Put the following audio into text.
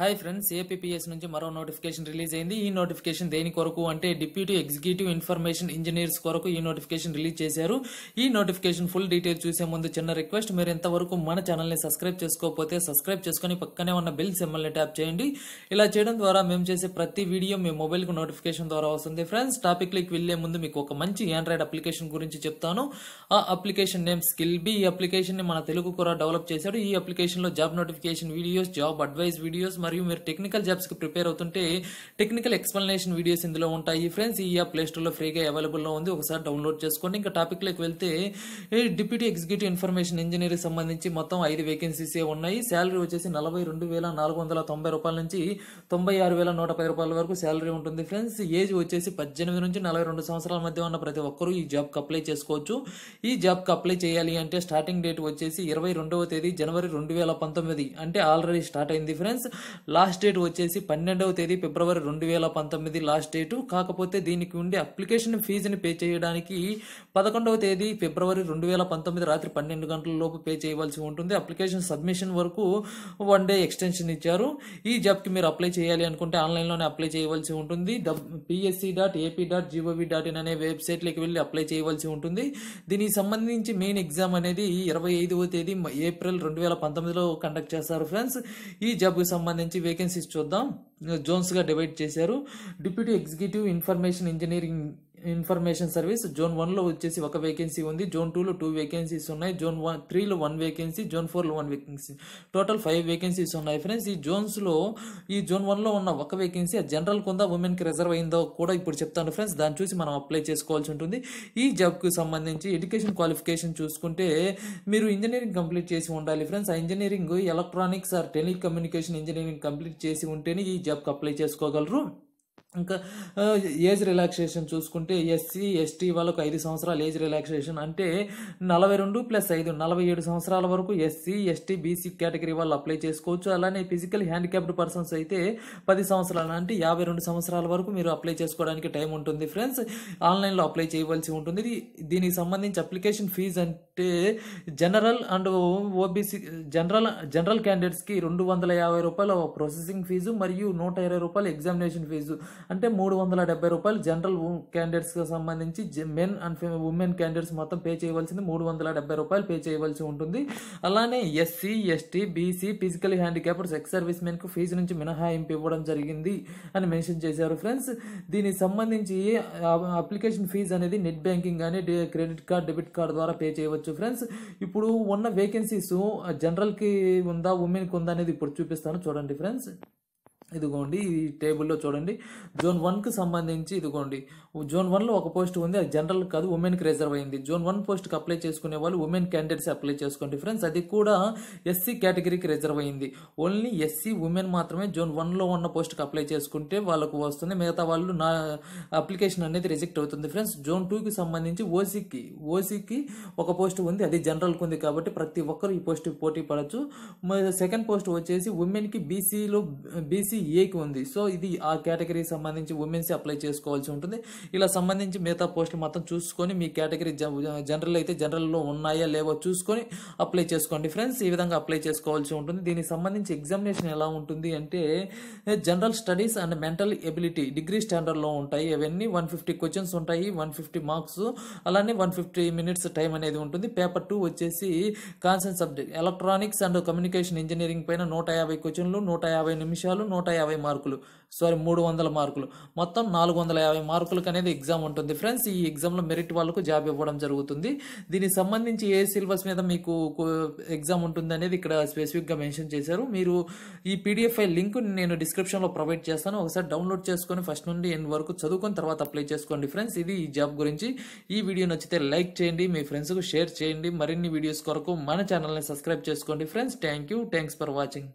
hi friends APPS నుంచి మరో notification release అయింది ఈ నోటిఫికేషన్ దేని కొరకు అంటే డిప్యూటీ ఎగ్జిక్యూటివ్ ఇన్ఫర్మేషన్ ఇంజనీర్స్ కొరకు ఈ నోటిఫికేషన్ రిలీజ్ చేశారు ఈ నోటిఫికేషన్ ఫుల్ డీటెయిల్ చూసే ముందు చిన్న రిక్వెస్ట్ మీరు ఎంతవరకు మన ఛానల్ని సబ్స్క్రైబ్ చేసుకోకపోతే సబ్స్క్రైబ్ చేసుకుని పక్కనే ఉన్న బిల్ సింబల్ని ట్యాప్ చేయండి ఇలా చేయడం ద్వారా మేము చేసే ప్రతి వీడియో మీ మొబైల్కు నోటిఫికేషన్ ద్వారా వస్తుంది ఫ్రెండ్స్ టాపిక్లకి వెళ్ళే ముందు మీకు ఒక మంచి ఆండ్రాయిడ్ అప్లికేషన్ గురించి చెప్తాను ఆ అప్లికేషన్ నేమ్ స్కిల్ బి ఈ అప్లికేషన్ని మన తెలుగు కూడా డెవలప్ చేశాడు ఈ అప్లికేషన్లో job notification videos job advice videos మరియు మీరు టెక్నికల్ జాబ్స్కి ప్రిపేర్ అవుతుంటే టెక్నికల్ ఎక్స్ప్లెనేషన్ వీడియోస్ ఇందులో ఉంటాయి ఫ్రెండ్స్ ఈ యాప్ ప్లేస్టోర్లో ఫ్రీగా అవైలబుల్లో ఉంది ఒకసారి డౌన్లోడ్ చేసుకోండి ఇంకా టాపిక్లోకి వెళ్తే డిప్యూటీ ఎగ్జిక్యూటివ్ ఇన్ఫర్మేషన్ ఇంజనీర్ సంబంధించి మొత్తం ఐదు వేకెన్సీస్ ఉన్నాయి శాలరీ వచ్చేసి నలభై రెండు వేల నాలుగు వందల తొంభై రూపాయల నుంచి తొంభై ఆరు వేల నూట పది రూపాయల వరకు శాలరీ ఉంటుంది ఫ్రెండ్స్ ఏజ్ వచ్చేసి పద్దెనిమిది నుంచి నలభై రెండు సంవత్సరాల మధ్య ఉన్న ప్రతి ఒక్కరూ ఈ జాబ్కి అప్లై చేసుకోవచ్చు ఈ జాబ్కి అప్లై చేయాలి అంటే స్టార్టింగ్ డేట్ వచ్చేసి ఇరవై రెండవ తేదీ జనవరి రెండు వేల పంతొమ్మిది అంటే ఆల్రెడీ స్టార్ట్ అయింది ఫ్రెండ్స్ లాస్ట్ డేట్ వచ్చేసి పన్నెండవ తేదీ ఫిబ్రవరి రెండు వేల పంతొమ్మిది లాస్ట్ డేటు కాకపోతే దీనికి ఉండే అప్లికేషన్ ఫీజుని పే చేయడానికి పదకొండవ తేదీ ఫిబ్రవరి రెండు వేల పంతొమ్మిది రాత్రి పన్నెండు గంటల లోపు పే చేయవలసి ఉంటుంది అప్లికేషన్ సబ్మిషన్ వరకు వన్ డే ఎక్స్టెన్షన్ ఇచ్చారు ఈ జాబ్కి మీరు అప్లై చేయాలి అనుకుంటే ఆన్లైన్లోనే అప్లై చేయవలసి ఉంటుంది PSC dot AP dot gov dot in అనే వెబ్సైట్లోకి వెళ్ళి అప్లై చేయవలసి ఉంటుంది దీనికి సంబంధించి మెయిన్ ఎగ్జామ్ అనేది ఇరవై ఐదవ తేదీ ఏప్రిల్ రెండు వేల పంతొమ్మిదిలో కండక్ట్ చేస్తారు ఫ్రెండ్స్ ఈ జాబ్కి సంబంధించి సంబంధించి వేకెన్సీస్ చూద్దాం జోన్స్గా డివైడ్ చేశారు deputy executive information engineering information service zone వన్లో వచ్చేసి ఒక వేకెన్సీ ఉంది జోన్ టూలో టూ వేకెన్సీస్ ఉన్నాయి జోన్ వన్ త్రీలో వన్ వేకెన్సీ జోన్ ఫోర్లో one vacancy total five vacancies ఉన్నాయి ఫ్రెండ్స్ ఈ జోన్స్లో ఈ జోన్ వన్లో ఉన్న ఒక వేకెన్సీ ఆ జనరల్ కొందా ఉమెన్కి రిజర్వ్ అయిందో కూడా ఇప్పుడు చెప్తాను ఫ్రెండ్స్ దాన్ని చూసి మనం అప్లై చేసుకోవాల్సి ఉంటుంది ఈ జాబ్కి సంబంధించి ఎడ్యుకేషన్ క్వాలిఫికేషన్ చూసుకుంటే మీరు ఇంజనీరింగ్ కంప్లీట్ చేసి ఉండాలి ఫ్రెండ్స్ ఆ engineering electronics or telecommunication engineering complete చేసి ఉంటేనే ఈ జాబ్కి అప్లై చేసుకోగలరు ఇంకా ఏజ్ రిలాక్సేషన్ చూసుకుంటే ఎస్సీ ఎస్టీ వాళ్ళకు ఐదు సంవత్సరాలు ఏజ్ రిలాక్సేషన్ అంటే నలభై రెండు ప్లస్ ఐదు నలభై ఏడు సంవత్సరాల వరకు ఎస్సీ ఎస్టీ బీసీ కేటగిరీ వాళ్ళు అప్లై చేసుకోవచ్చు అలానే ఫిజికల్ హ్యాండిక్యాప్డ్ పర్సన్స్ అయితే పది సంవత్సరాలు అంటే యాభై రెండు సంవత్సరాల వరకు మీరు అప్లై చేసుకోవడానికి టైం ఉంటుంది ఫ్రెండ్స్ ఆన్లైన్లో అప్లై చేయవలసి ఉంటుంది దీనికి సంబంధించి అప్లికేషన్ ఫీజు అంటే general and OBC general general క్యాండిడేట్స్కి రెండు వందల యాభై రూపాయల ప్రాసెసింగ్ ఫీజు మరియు నూట ఇరవై రూపాయల ఎగ్జామినేషన్ ఫీజు అంటే మూడు వందల డెబ్బై రూపాయలు జనరల్ క్యాండిడేట్స్కి సంబంధించి మెన్ అండ్ ఉమెన్ క్యాండిడేట్స్ మొత్తం పే చేయవలసింది మూడు వందల డెబ్బై రూపాయలు పే చేయవలసి ఉంటుంది అలానే SC ST BC physical handicapped ex service మెన్కు ఫీజు నుంచి మినహాయింపు ఇవ్వడం జరిగింది అని మెన్షన్ చేశారు ఫ్రెండ్స్ దీనికి సంబంధించి అప్లికేషన్ ఫీజు అనేది నెట్ బ్యాంకింగ్ కానీ క్రెడిట్ కార్డ్ డెబిట్ కార్డ్ ద్వారా పే చేయవచ్చు ఫ్రెండ్స్ ఇప్పుడు ఉన్న వేకెన్సీస్ జనరల్కి ఉందా ఉమెన్కి ఉందా అనేది ఇప్పుడు చూపిస్తాను చూడండి ఫ్రెండ్స్ ఇదిగోండి ఈ టేబుల్లో చూడండి జోన్ వన్కి సంబంధించి ఇదిగోండి జోన్ వన్లో ఒక పోస్ట్ ఉంది అది జనరల్ కాదు ఉమెన్కి రిజర్వ్ అయింది జోన్ వన్ పోస్ట్కి అప్లై చేసుకునే వాళ్ళు ఉమెన్ క్యాండిడేట్స్ అప్లై చేసుకోండి ఫ్రెండ్స్ అది కూడా ఎస్సీ కేటగిరీకి రిజర్వ్ అయింది ఓన్లీ ఎస్సీ ఉమెన్ మాత్రమే జోన్ వన్లో ఉన్న పోస్ట్కి అప్లై చేసుకుంటే వాళ్ళకు వస్తుంది మిగతా వాళ్ళు నా అప్లికేషన్ అనేది రిజెక్ట్ అవుతుంది ఫ్రెండ్స్ జోన్ టూకి సంబంధించి ఓసీకి ఓసీకి ఒక పోస్ట్ ఉంది అది జనరల్కి ఉంది కాబట్టి ప్రతి ఒక్కరు ఈ పోస్ట్ పోటీ పడచ్చు సెకండ్ పోస్ట్ వచ్చేసి ఉమెన్కి బీసీలో బీసీ ఏకి ఉంది సో ఇది ఆ కేటగిరీకి సంబంధించి ఉమెన్స్ అప్లై చేసుకోవాల్సి ఉంటుంది ఇలా సంబంధించి మిగతా పోస్టులు మొత్తం చూసుకొని మీ కేటగిరీ జనరల్ అయితే జనరల్లో ఉన్నాయా లేవో చూసుకొని అప్లై చేసుకోండి ఫ్రెండ్స్ ఈ విధంగా అప్లై చేసుకోవాల్సి ఉంటుంది దీనికి సంబంధించి ఎగ్జామినేషన్ ఎలా ఉంటుంది అంటే general studies and mental ability degree స్టాండర్డ్లో ఉంటాయి అవన్నీ వన్ ఫిఫ్టీ క్వశ్చన్స్ ఉంటాయి వన్ ఫిఫ్టీ మార్క్స్ అలానే వన్ ఫిఫ్టీ మినిట్స్ టైం అనేది ఉంటుంది పేపర్ టూ వచ్చేసి concerned subject electronics and communication engineering పైన నూట యాభై క్వశ్చన్లు నూట యాభై నిమిషాలు నూట యాభై మార్కులు సారీ మూడు వందల మార్కులు మొత్తం నాలుగు వందల యాభై మార్కులకు అనేది ఎగ్జామ్ ఉంటుంది ఫ్రెండ్స్ ఈ ఎగ్జామ్లో మెరిట్ వాళ్ళకు జాబ్ ఇవ్వడం జరుగుతుంది దీనికి సంబంధించి ఏ సిలబస్ మీద మీకు ఎగ్జామ్ ఉంటుంది అనేది ఇక్కడ స్పెసిఫిక్గా మెన్షన్ చేశారు మీరు ఈ పీడిఎఫ్ ఐ లింక్ నేను డిస్క్రిప్షన్లో ప్రొవైడ్ చేస్తాను ఒకసారి డౌన్లోడ్ చేసుకొని ఫస్ట్ నుండి ఎన్ వరకు చదువుకొని తర్వాత అప్లై చేసుకోండి ఫ్రెండ్స్ ఇది ఈ జాబ్ గురించి ఈ వీడియో నచ్చితే లైక్ చేయండి మీ ఫ్రెండ్స్కు షేర్ చేయండి మరిన్ని వీడియోస్ కొరకు మన ఛానల్ని సబ్స్క్రైబ్ చేసుకోండి friends thank you thanks for watching